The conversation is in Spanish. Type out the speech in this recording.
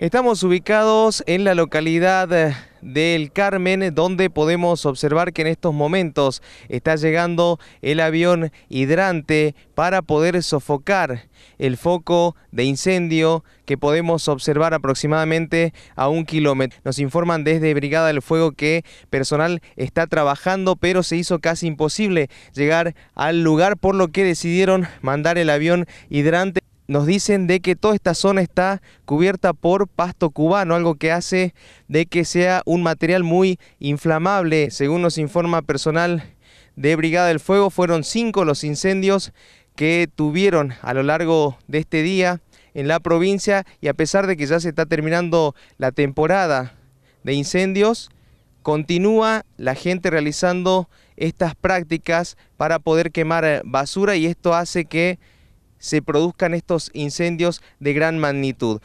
Estamos ubicados en la localidad eh, del Carmen, donde podemos observar que en estos momentos está llegando el avión hidrante para poder sofocar el foco de incendio que podemos observar aproximadamente a un kilómetro. Nos informan desde Brigada del Fuego que personal está trabajando, pero se hizo casi imposible llegar al lugar, por lo que decidieron mandar el avión hidrante nos dicen de que toda esta zona está cubierta por pasto cubano, algo que hace de que sea un material muy inflamable. Según nos informa personal de Brigada del Fuego, fueron cinco los incendios que tuvieron a lo largo de este día en la provincia y a pesar de que ya se está terminando la temporada de incendios, continúa la gente realizando estas prácticas para poder quemar basura y esto hace que se produzcan estos incendios de gran magnitud.